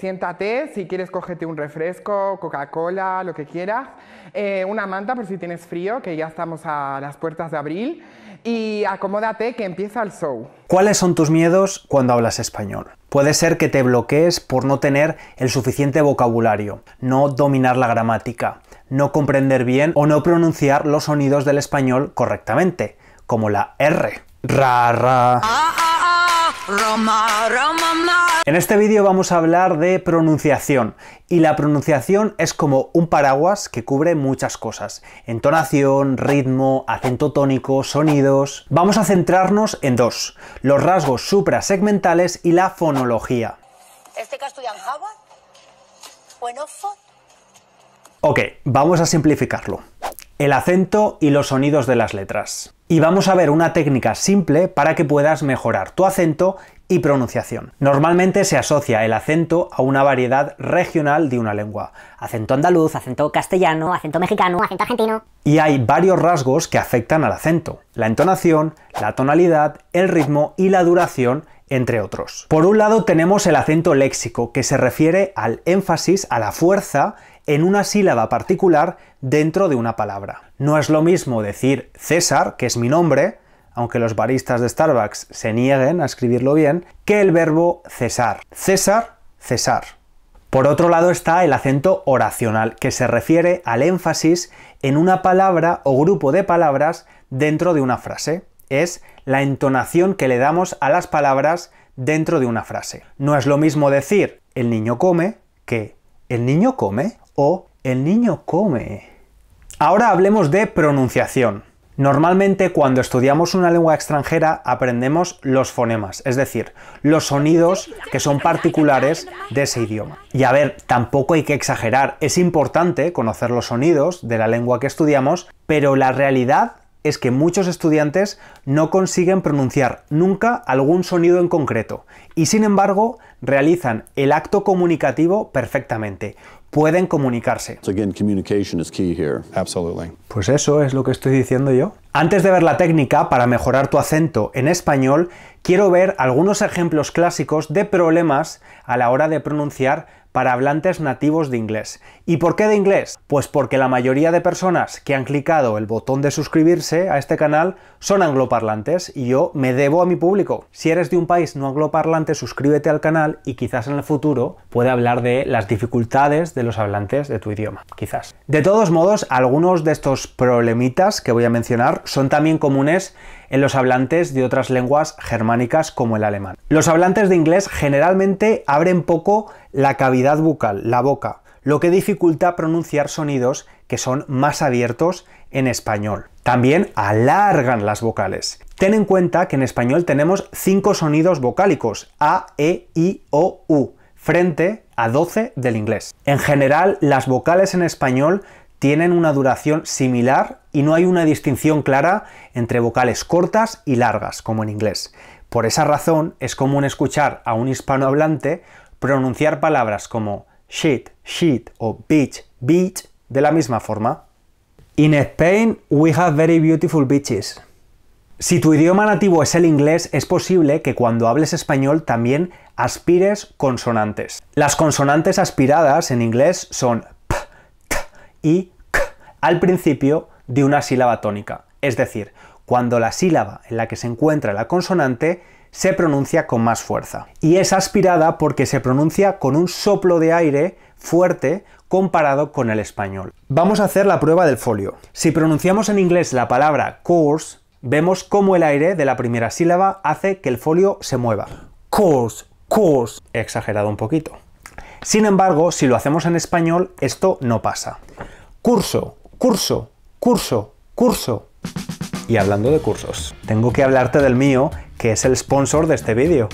Siéntate, si quieres cógete un refresco, Coca-Cola, lo que quieras, eh, una manta por si tienes frío, que ya estamos a las puertas de abril, y acomódate que empieza el show. ¿Cuáles son tus miedos cuando hablas español? Puede ser que te bloquees por no tener el suficiente vocabulario, no dominar la gramática, no comprender bien o no pronunciar los sonidos del español correctamente, como la R. Ah, ah, en este vídeo vamos a hablar de pronunciación y la pronunciación es como un paraguas que cubre muchas cosas. Entonación, ritmo, acento tónico, sonidos... Vamos a centrarnos en dos, los rasgos suprasegmentales y la fonología. ¿Este ¿O en Ok, vamos a simplificarlo el acento y los sonidos de las letras. Y vamos a ver una técnica simple para que puedas mejorar tu acento y pronunciación. Normalmente se asocia el acento a una variedad regional de una lengua. Acento andaluz, acento castellano, acento mexicano, acento argentino. Y hay varios rasgos que afectan al acento. La entonación, la tonalidad, el ritmo y la duración entre otros. Por un lado tenemos el acento léxico, que se refiere al énfasis, a la fuerza, en una sílaba particular dentro de una palabra. No es lo mismo decir César, que es mi nombre, aunque los baristas de Starbucks se nieguen a escribirlo bien, que el verbo cesar. César, cesar. Por otro lado está el acento oracional, que se refiere al énfasis en una palabra o grupo de palabras dentro de una frase es la entonación que le damos a las palabras dentro de una frase. No es lo mismo decir el niño come que el niño come o el niño come. Ahora hablemos de pronunciación. Normalmente cuando estudiamos una lengua extranjera aprendemos los fonemas, es decir, los sonidos que son particulares de ese idioma. Y a ver, tampoco hay que exagerar, es importante conocer los sonidos de la lengua que estudiamos, pero la realidad es que muchos estudiantes no consiguen pronunciar nunca algún sonido en concreto y sin embargo realizan el acto comunicativo perfectamente. Pueden comunicarse. Pues eso es lo que estoy diciendo yo. Antes de ver la técnica para mejorar tu acento en español, quiero ver algunos ejemplos clásicos de problemas a la hora de pronunciar para hablantes nativos de inglés. ¿Y por qué de inglés? Pues porque la mayoría de personas que han clicado el botón de suscribirse a este canal son angloparlantes y yo me debo a mi público. Si eres de un país no angloparlante, suscríbete al canal y quizás en el futuro pueda hablar de las dificultades de los hablantes de tu idioma, quizás. De todos modos, algunos de estos problemitas que voy a mencionar son también comunes en los hablantes de otras lenguas germánicas como el alemán. Los hablantes de inglés generalmente abren poco la cavidad bucal, la boca, lo que dificulta pronunciar sonidos que son más abiertos en español. También alargan las vocales. Ten en cuenta que en español tenemos cinco sonidos vocálicos, A, E, I, O, U, frente a 12 del inglés. En general, las vocales en español tienen una duración similar y no hay una distinción clara entre vocales cortas y largas, como en inglés. Por esa razón, es común escuchar a un hispanohablante pronunciar palabras como shit, shit o beach, beach de la misma forma. In Spain, we have very beautiful beaches. Si tu idioma nativo es el inglés, es posible que cuando hables español también aspires consonantes. Las consonantes aspiradas en inglés son y al principio de una sílaba tónica. Es decir, cuando la sílaba en la que se encuentra la consonante se pronuncia con más fuerza. Y es aspirada porque se pronuncia con un soplo de aire fuerte comparado con el español. Vamos a hacer la prueba del folio. Si pronunciamos en inglés la palabra course, vemos cómo el aire de la primera sílaba hace que el folio se mueva. Course, course. He exagerado un poquito. Sin embargo, si lo hacemos en español, esto no pasa. Curso, curso, curso, curso. Y hablando de cursos, tengo que hablarte del mío, que es el sponsor de este vídeo.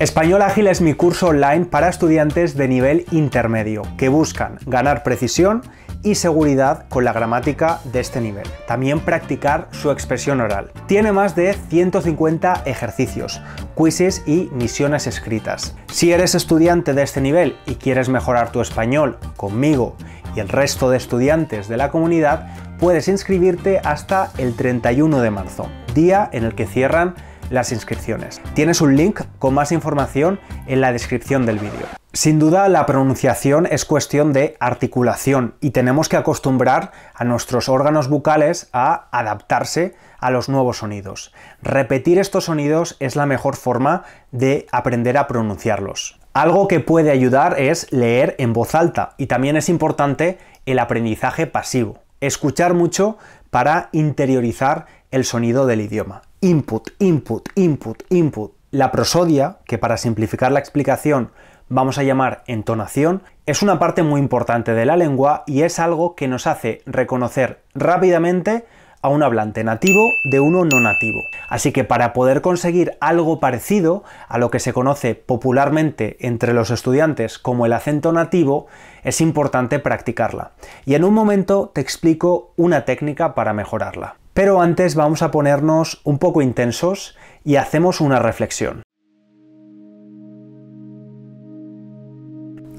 Español Ágil es mi curso online para estudiantes de nivel intermedio que buscan ganar precisión y seguridad con la gramática de este nivel. También practicar su expresión oral. Tiene más de 150 ejercicios, quizzes y misiones escritas. Si eres estudiante de este nivel y quieres mejorar tu español conmigo y el resto de estudiantes de la comunidad, puedes inscribirte hasta el 31 de marzo, día en el que cierran las inscripciones. Tienes un link con más información en la descripción del vídeo. Sin duda, la pronunciación es cuestión de articulación y tenemos que acostumbrar a nuestros órganos bucales a adaptarse a los nuevos sonidos. Repetir estos sonidos es la mejor forma de aprender a pronunciarlos. Algo que puede ayudar es leer en voz alta y también es importante el aprendizaje pasivo, escuchar mucho para interiorizar el sonido del idioma input, input, input, input. La prosodia, que para simplificar la explicación vamos a llamar entonación, es una parte muy importante de la lengua y es algo que nos hace reconocer rápidamente a un hablante nativo de uno no nativo. Así que para poder conseguir algo parecido a lo que se conoce popularmente entre los estudiantes como el acento nativo, es importante practicarla. Y en un momento te explico una técnica para mejorarla. Pero antes vamos a ponernos un poco intensos y hacemos una reflexión.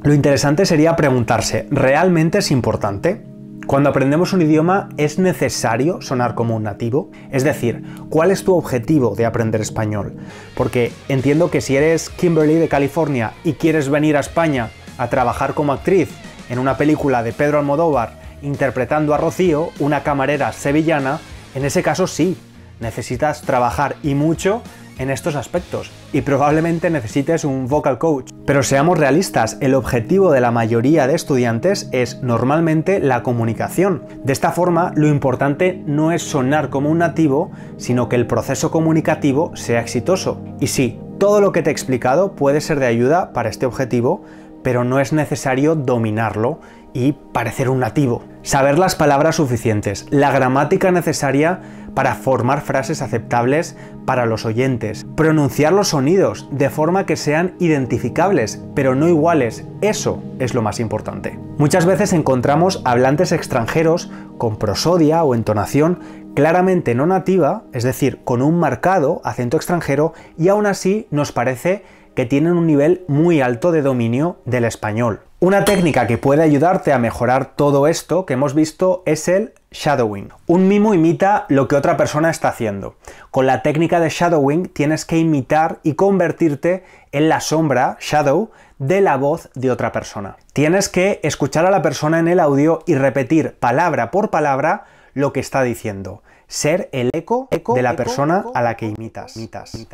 Lo interesante sería preguntarse, ¿realmente es importante? Cuando aprendemos un idioma, ¿es necesario sonar como un nativo? Es decir, ¿cuál es tu objetivo de aprender español? Porque entiendo que si eres Kimberly de California y quieres venir a España a trabajar como actriz en una película de Pedro Almodóvar interpretando a Rocío, una camarera sevillana, en ese caso sí, necesitas trabajar y mucho en estos aspectos y probablemente necesites un vocal coach. Pero seamos realistas, el objetivo de la mayoría de estudiantes es normalmente la comunicación. De esta forma, lo importante no es sonar como un nativo, sino que el proceso comunicativo sea exitoso. Y sí, todo lo que te he explicado puede ser de ayuda para este objetivo, pero no es necesario dominarlo, y parecer un nativo. Saber las palabras suficientes, la gramática necesaria para formar frases aceptables para los oyentes, pronunciar los sonidos de forma que sean identificables, pero no iguales, eso es lo más importante. Muchas veces encontramos hablantes extranjeros con prosodia o entonación claramente no nativa, es decir, con un marcado acento extranjero, y aún así nos parece que tienen un nivel muy alto de dominio del español. Una técnica que puede ayudarte a mejorar todo esto que hemos visto es el shadowing. Un mimo imita lo que otra persona está haciendo. Con la técnica de shadowing tienes que imitar y convertirte en la sombra, shadow, de la voz de otra persona. Tienes que escuchar a la persona en el audio y repetir palabra por palabra lo que está diciendo ser el eco, de la persona a la que imitas.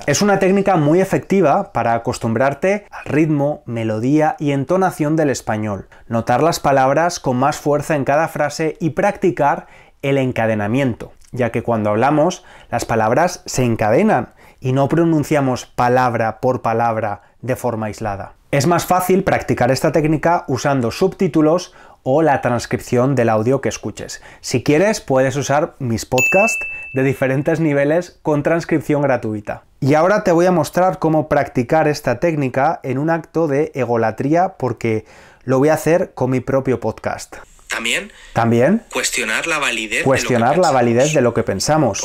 Es una técnica muy efectiva para acostumbrarte al ritmo, melodía y entonación del español, notar las palabras con más fuerza en cada frase y practicar el encadenamiento, ya que cuando hablamos las palabras se encadenan y no pronunciamos palabra por palabra de forma aislada. Es más fácil practicar esta técnica usando subtítulos o la transcripción del audio que escuches. Si quieres, puedes usar mis podcasts de diferentes niveles con transcripción gratuita. Y ahora te voy a mostrar cómo practicar esta técnica en un acto de egolatría porque lo voy a hacer con mi propio podcast. También. También. Cuestionar la validez. de lo que la pensamos. validez de lo que pensamos.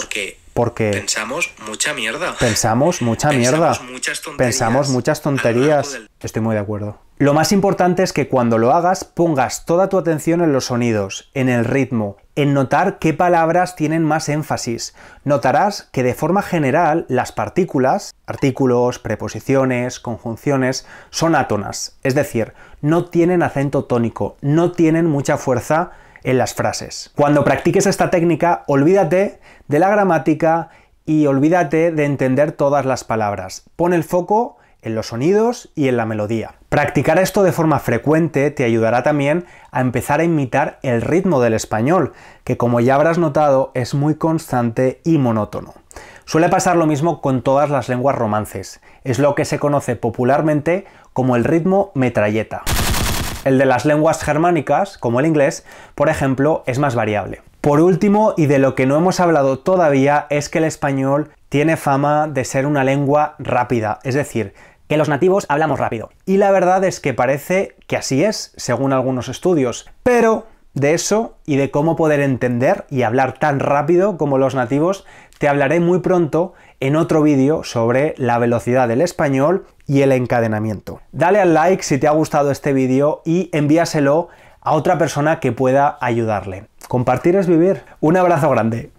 Porque pensamos mucha mierda. Pensamos mucha mierda. Pensamos muchas tonterías Estoy muy de acuerdo. Lo más importante es que cuando lo hagas pongas toda tu atención en los sonidos, en el ritmo, en notar qué palabras tienen más énfasis. Notarás que de forma general las partículas, artículos, preposiciones, conjunciones, son átonas, es decir, no tienen acento tónico, no tienen mucha fuerza en las frases. Cuando practiques esta técnica, olvídate de la gramática y olvídate de entender todas las palabras. Pon el foco en los sonidos y en la melodía. Practicar esto de forma frecuente te ayudará también a empezar a imitar el ritmo del español, que como ya habrás notado es muy constante y monótono. Suele pasar lo mismo con todas las lenguas romances, es lo que se conoce popularmente como el ritmo metralleta. El de las lenguas germánicas, como el inglés, por ejemplo, es más variable. Por último, y de lo que no hemos hablado todavía, es que el español tiene fama de ser una lengua rápida, es decir, que los nativos hablamos rápido. Y la verdad es que parece que así es, según algunos estudios. Pero de eso y de cómo poder entender y hablar tan rápido como los nativos, te hablaré muy pronto en otro vídeo sobre la velocidad del español y el encadenamiento. Dale al like si te ha gustado este vídeo y envíaselo a otra persona que pueda ayudarle. Compartir es vivir. Un abrazo grande.